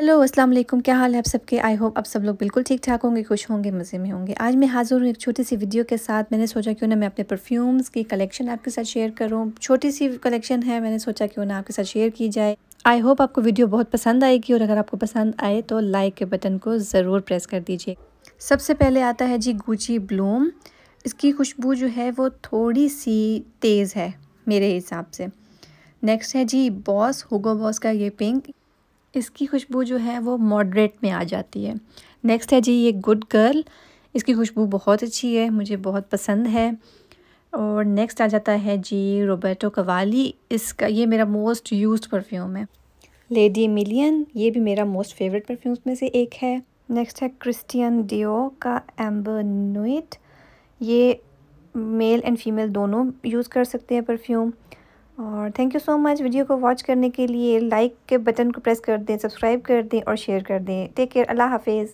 hello अस्सलाम वालेकुम क्या हाल है आप सबके आई होप आप सब लोग बिल्कुल ठीक ठाक होंगे खुश होंगे मज़े में होंगे आज मैं हाज़िर हूँ एक छोटी सी वीडियो के साथ मैंने सोचा क्यों ना मैं अपने परफ्यूम्स की कलेक्शन आपके साथ शेयर करूँ छोटी सी कलेक्शन है मैंने सोचा क्यों ना आपके साथ शेयर की जाए आई होप आपको वीडियो बहुत पसंद आएगी और अगर आपको पसंद आए तो लाइक के बटन को ज़रूर प्रेस कर दीजिए सबसे पहले आता है जी गुची ब्लूम इसकी खुशबू जो है वो थोड़ी सी तेज़ है मेरे हिसाब से नेक्स्ट है जी बॉस हुगो बॉस का ये पिंक इसकी खुशबू जो है वो मॉडरेट में आ जाती है नेक्स्ट है जी ये गुड गर्ल इसकी खुशबू बहुत अच्छी है मुझे बहुत पसंद है और नेक्स्ट आ जाता है जी रोबर्टो कवाली इसका ये मेरा मोस्ट यूज्ड परफ्यूम है लेडी मिलियन ये भी मेरा मोस्ट फेवरेट परफ्यूम्स में से एक है नेक्स्ट है क्रिस्टियन डिओ का एम्बर नुइट ये मेल एंड फीमेल दोनों यूज़ कर सकते हैं परफ्यूम और thank you so much video को वॉच करने के लिए लाइक के बटन को प्रेस कर दें सब्सक्राइब कर दें और शेयर कर दें टेक केयर अल्लाह हाफिज़